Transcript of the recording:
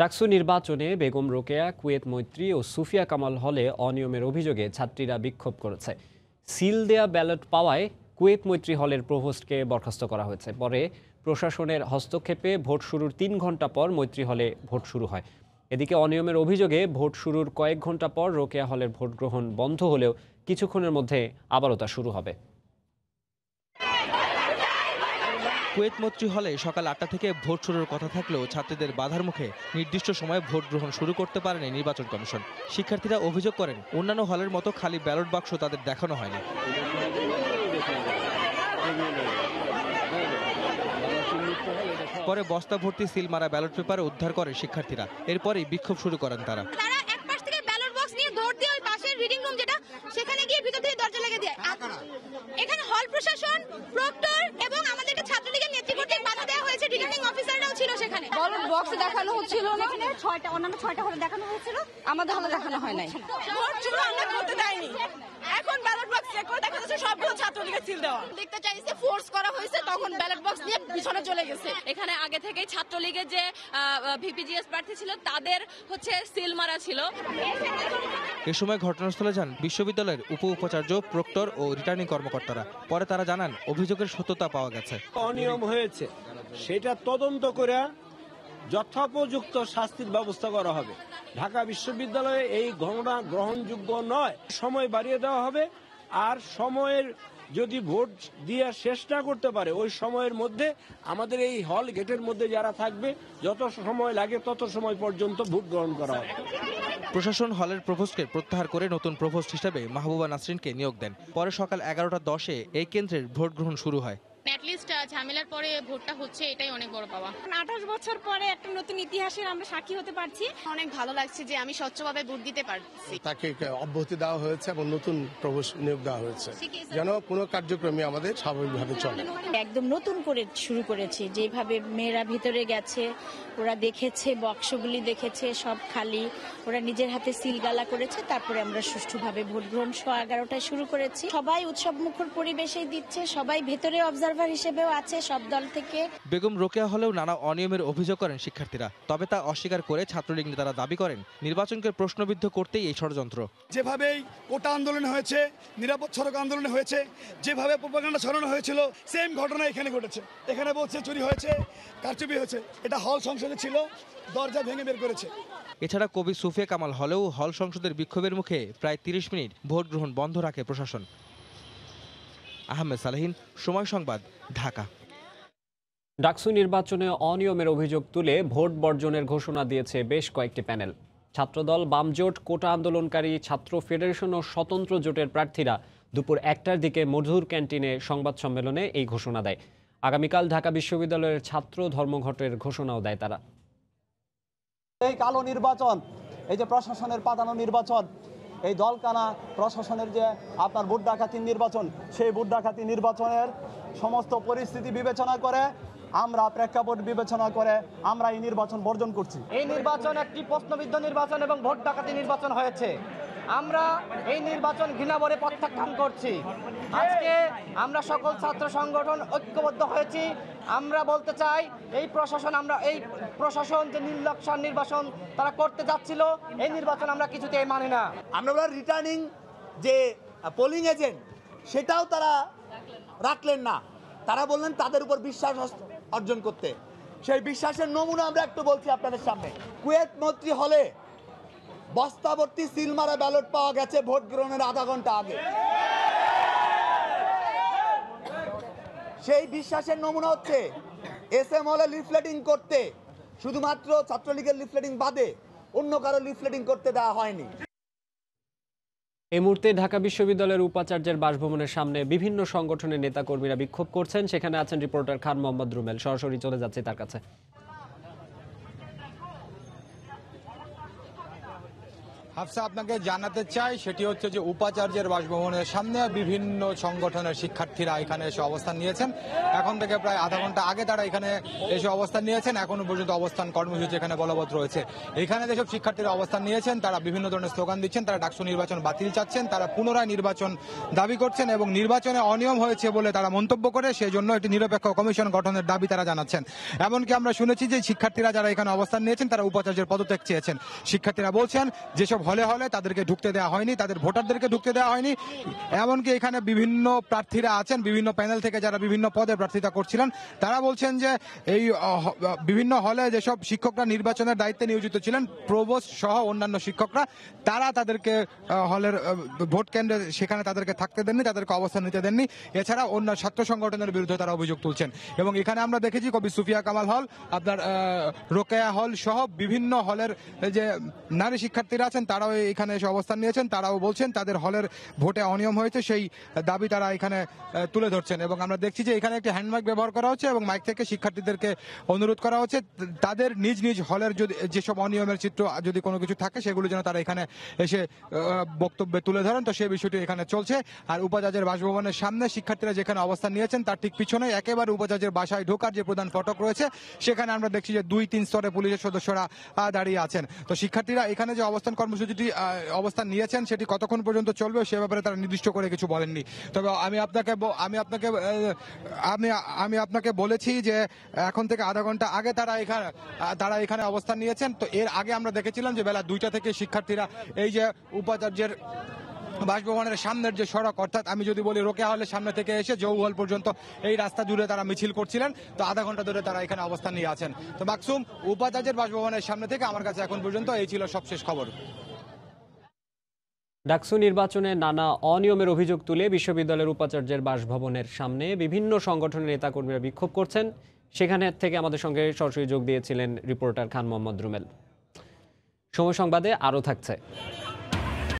ডাকসু নির্বাচনে বেগম রোকেয়া কুয়েত মৈত্রী ও সুফিয়া কামাল হলে অনিয়মের অভিযোগে ছাত্রীরা বিক্ষোভ করেছে সিল দেয়া ব্যালট পাওয়ায় কুয়েত মৈত্রী হলের প্রভোস্টকে বরখাস্ত করা হয়েছে পরে প্রশাসনের হস্তক্ষেপে ভোট শুরুর তিন ঘন্টা পর মৈত্রী হলে ভোট শুরু হয় এদিকে অনিয়মের অভিযোগে ভোট শুরুর কয়েক ঘন্টা পর রোকেয়া হলের ভোট গ্রহণ বন্ধ হলেও কিছুক্ষণের মধ্যে আবারও তা শুরু হবে কুয়েত মৈত্রী হলে সকাল আটটা থেকে ভোট শুরুর কথা থাকলেও ছাত্রীদের বাধার মুখে নির্দিষ্ট সময়ে ভোট গ্রহণ শুরু করতে পারেনি নির্বাচন কমিশন শিক্ষার্থীরা অভিযোগ করেন অন্যান্য হলের মতো খালি ব্যালট বাক্স তাদের দেখানো হয়নি পরে বস্তা ভর্তি সিল মারা ব্যালট পেপারে উদ্ধার করে শিক্ষার্থীরা এরপরেই বিক্ষোভ শুরু করেন তারা সেখানে গিয়ে ভিতর থেকে দরজা এখানে হল প্রশাসন প্রক্টর বক্স দেখানো হচ্ছিল এখানে ছয়টা অন্যান্য ছয়টা হলে দেখানো হয়েছিল আমাদের হলে দেখানো হয় নাই এখন ব্যালট বক্স চেক করে দেখা যাচ্ছে ছাত্রলীগের সিল দেওয়া দেখতে চাইছে ফোর্স করা হয়েছে তখন ব্যালট বক্স নিয়ে পিছনে চলে গেছে এখানে আগে থেকেই ছাত্রলীগের যে ভিপিজিএস প্রার্থী ছিল তাদের হচ্ছে সিল মারা ছিল এ সময় ঘটনাস্থলে যান বিশ্ববিদ্যালয়ের উপ উপাচার্য প্রক্টর ও রিটার্নিং কর্মকর্তারা পরে তারা জানান অভিযোগের সত্যতা পাওয়া গেছে অনিয়ম হয়েছে সেটা তদন্ত করে যথোপযুক্ত শাস্তির ব্যবস্থা করা হবে ঢাকা বিশ্ববিদ্যালয়ে এই ঘটনা গ্রহণযোগ্য নয় সময় বাড়িয়ে দেওয়া হবে আর সময়ের যদি ভোট দিয়ে শেষ না করতে পারে ওই সময়ের মধ্যে আমাদের এই হল গেটের মধ্যে যারা থাকবে যত সময় লাগে তত সময় পর্যন্ত ভোট গ্রহণ করা হবে প্রশাসন হলের প্রভোস্টকে প্রত্যাহার করে নতুন প্রভোস্ট হিসেবে মাহবুবা নাসরিনকে নিয়োগ দেন পরে সকাল এগারোটা দশে এই কেন্দ্রের ভোট গ্রহণ শুরু হয় ঝামেলার পরে ভোটটা হচ্ছে এটাই অনেক বড় পাওয়া আঠাশ বছর পরে একটা নতুন ইতিহাসের আমরা সাক্ষী হতে পারছি অনেক ভালো লাগছে যে আমি স্বচ্ছভাবে ভোট দিতে পারছি তাকে অব্যাহতি দেওয়া হয়েছে এবং নতুন প্রবেশ নিয়োগ দেওয়া হয়েছে যেন কোনো কার্যক্রমে আমাদের স্বাভাবিকভাবে চলে একদম নতুন করে শুরু করেছি যেভাবে মেয়েরা ভিতরে গেছে ওরা দেখেছে বক্সগুলি দেখেছে সব খালি ওরা নিজের হাতে সিলগালা করেছে তারপরে আমরা সুষ্ঠুভাবে ভোট গ্রহণ সোয়া এগারোটায় শুরু করেছি সবাই উৎসব মুখর পরিবেশে দিচ্ছে সবাই ভেতরে অবজারভার হিসেবেও আছে সব দল থেকে বেগম রোকেয়া হলেও নানা অনিয়মের অভিযোগ করেন শিক্ষার্থীরা তবে তা অস্বীকার করে ছাত্রলীগ নেতারা দাবি করেন নির্বাচনকে প্রশ্নবিদ্ধ করতেই এই ষড়যন্ত্র যেভাবেই কোটা আন্দোলন হয়েছে নিরাপদ সড়ক আন্দোলন হয়েছে যেভাবে প্রপাগান্ডা ছড়ানো হয়েছিল সেম ঘটনা এখানে ঘটেছে এখানে বলছে চুরি হয়েছে কারচুপি হয়েছে এটা হল সংসদে ছিল দরজা ভেঙে বের করেছে এছাড়া কবি সুফিয়া কামাল হলেও হল সংসদের বিক্ষোভের মুখে প্রায় তিরিশ মিনিট ভোট গ্রহণ বন্ধ রাখে প্রশাসন আহমেদ সালাহিন সময় সংবাদ ঢাকা ডাকসু নির্বাচনে অনিয়মের অভিযোগ তুলে ভোট বর্জনের ঘোষণা দিয়েছে বেশ কয়েকটি প্যানেল ছাত্রদল বামজোট কোটা আন্দোলনকারী ছাত্র ফেডারেশন ও স্বতন্ত্র জোটের প্রার্থীরা দুপুর একটার দিকে মধুর ক্যান্টিনে সংবাদ সম্মেলনে এই ঘোষণা দেয় আগামীকাল ঢাকা বিশ্ববিদ্যালয়ের ছাত্র ধর্মঘটের ঘোষণাও দেয় তারা এই কালো নির্বাচন এই যে প্রশাসনের পাতানো নির্বাচন এই দলকানা প্রশাসনের যে আপনার বুট ডাকাতি নির্বাচন সেই বুট ডাকাতি নির্বাচনের সমস্ত পরিস্থিতি বিবেচনা করে আমরা প্রেক্ষাপট বিবেচনা করে আমরা এই নির্বাচন বর্জন করছি এই নির্বাচন একটি প্রশ্নবিদ্ধ নির্বাচন এবং ভোট ডাকাতি নির্বাচন হয়েছে আমরা এই নির্বাচন ঘৃণাবরে প্রত্যাখ্যান করছি আজকে আমরা সকল ছাত্র সংগঠন ঐক্যবদ্ধ হয়েছি আমরা বলতে চাই এই প্রশাসন আমরা এই প্রশাসন যে নির্লক্ষণ নির্বাচন তারা করতে যাচ্ছিল এই নির্বাচন আমরা কিছুতেই মানি না আমরা বলার রিটার্নিং যে পোলিং এজেন্ট সেটাও তারা রাখলেন না তারা বললেন তাদের উপর বিশ্বাস অর্জন করতে সেই বিশ্বাসের নমুনা আমরা একটু বলছি আপনাদের সামনে কুয়েত মন্ত্রী হলে বস্তাবর্তী সিলমারা ব্যালট পাওয়া গেছে ভোট গ্রহণের আধা ঘন্টা আগে সেই বিশ্বাসের নমুনা হচ্ছে এস এম হলে লিফলেটিং করতে শুধুমাত্র ছাত্রলীগের লিফলেটিং বাদে অন্য কারো লিফলেটিং করতে দেওয়া হয়নি এই মুহূর্তে ঢাকা বিশ্ববিদ্যালয়ের উপাচার্যের বাসভবনের সামনে বিভিন্ন সংগঠনের নেতাকর্মীরা বিক্ষোভ করছেন সেখানে আছেন রিপোর্টার খান মোহাম্মদ রুমেল সরাসরি চলে যাচ্ছে তার কাছে আফসা আপনাকে জানাতে চাই সেটি হচ্ছে যে উপাচার্যের বাসভবনের সামনে বিভিন্ন সংগঠনের শিক্ষার্থীরা এখানে এসে অবস্থান নিয়েছেন এখন থেকে প্রায় আধা ঘন্টা আগে তারা এখানে এসে অবস্থান নিয়েছেন এখনো পর্যন্ত অবস্থান কর্মসূচি এখানে বলবৎ রয়েছে এখানে যেসব শিক্ষার্থীরা অবস্থান নিয়েছেন তারা বিভিন্ন ধরনের স্লোগান দিচ্ছেন তারা ডাকসু নির্বাচন বাতিল চাচ্ছেন তারা পুনরায় নির্বাচন দাবি করছেন এবং নির্বাচনে অনিয়ম হয়েছে বলে তারা মন্তব্য করে সেজন্য একটি নিরপেক্ষ কমিশন গঠনের দাবি তারা জানাচ্ছেন এমনকি আমরা শুনেছি যে শিক্ষার্থীরা যারা এখানে অবস্থান নিয়েছেন তারা উপাচার্যের পদত্যাগ চেয়েছেন শিক্ষার্থীরা বলছেন যেসব হলে হলে তাদেরকে ঢুকতে দেওয়া হয়নি তাদের ভোটারদেরকে ঢুকতে দেওয়া হয়নি এমনকি এখানে বিভিন্ন প্রার্থীরা আছেন বিভিন্ন প্যানেল থেকে যারা বিভিন্ন পদে প্রার্থিতা করছিলেন তারা বলছেন যে এই বিভিন্ন হলে যেসব শিক্ষকরা নির্বাচনের দায়িত্বে নিয়োজিত ছিলেন প্রবোস সহ অন্যান্য শিক্ষকরা তারা তাদেরকে হলের ভোট কেন্দ্রে সেখানে তাদেরকে থাকতে দেননি তাদেরকে অবস্থান নিতে দেননি এছাড়া অন্য ছাত্র সংগঠনের বিরুদ্ধে তারা অভিযোগ তুলছেন এবং এখানে আমরা দেখেছি কবি সুফিয়া কামাল হল আপনার রোকেয়া হল সহ বিভিন্ন হলের যে নারী শিক্ষার্থীরা আছেন তারাও এখানে এসে অবস্থান নিয়েছেন তারাও বলছেন তাদের হলের ভোটে অনিয়ম হয়েছে সেই দাবি তারা এখানে তুলে ধরছেন এবং আমরা দেখছি যে এখানে একটি হ্যান্ডমাইক ব্যবহার করা হচ্ছে এবং মাইক থেকে শিক্ষার্থীদেরকে অনুরোধ করা হচ্ছে তাদের নিজ নিজ হলের যদি যেসব অনিয়মের চিত্র যদি কোনো কিছু থাকে সেগুলো যেন তারা এখানে এসে বক্তব্যে তুলে ধরেন তো সেই বিষয়টি এখানে চলছে আর উপাচার্যের বাসভবনের সামনে শিক্ষার্থীরা যেখানে অবস্থান নিয়েছেন তার ঠিক পিছনে একেবারে উপাচার্যের বাসায় ঢোকার যে প্রধান ফটক রয়েছে সেখানে আমরা দেখছি যে দুই তিন স্তরে পুলিশের সদস্যরা দাঁড়িয়ে আছেন তো শিক্ষার্থীরা এখানে যে অবস্থান কর্মসূচি কর্মসূচিটি অবস্থান নিয়েছেন সেটি কতক্ষণ পর্যন্ত চলবে সে ব্যাপারে তারা নির্দিষ্ট করে কিছু বলেননি তবে আমি আপনাকে আমি আপনাকে আমি আমি আপনাকে বলেছি যে এখন থেকে আধা ঘন্টা আগে তারা এখানে তারা এখানে অবস্থান নিয়েছেন তো এর আগে আমরা দেখেছিলাম যে বেলা দুইটা থেকে শিক্ষার্থীরা এই যে উপাচার্যের বাসভবনের সামনের যে সড়ক অর্থাৎ আমি যদি বলি রোকে হলের সামনে থেকে এসে জৌহল পর্যন্ত এই রাস্তা জুড়ে তারা মিছিল করছিলেন তো আধা ঘন্টা ধরে তারা এখানে অবস্থান নিয়ে আছেন তো মাকসুম উপাচার্যের বাসভবনের সামনে থেকে আমার কাছে এখন পর্যন্ত এই ছিল সবশেষ খবর ডাকসু নির্বাচনে নানা অনিয়মের অভিযোগ তুলে বিশ্ববিদ্যালয়ের উপাচার্যের বাসভবনের সামনে বিভিন্ন সংগঠনের নেতাকর্মীরা বিক্ষোভ করছেন সেখানে থেকে আমাদের সঙ্গে সরাসরি যোগ দিয়েছিলেন রিপোর্টার খান মোহাম্মদ রুমেল সময় সংবাদে আরও থাকছে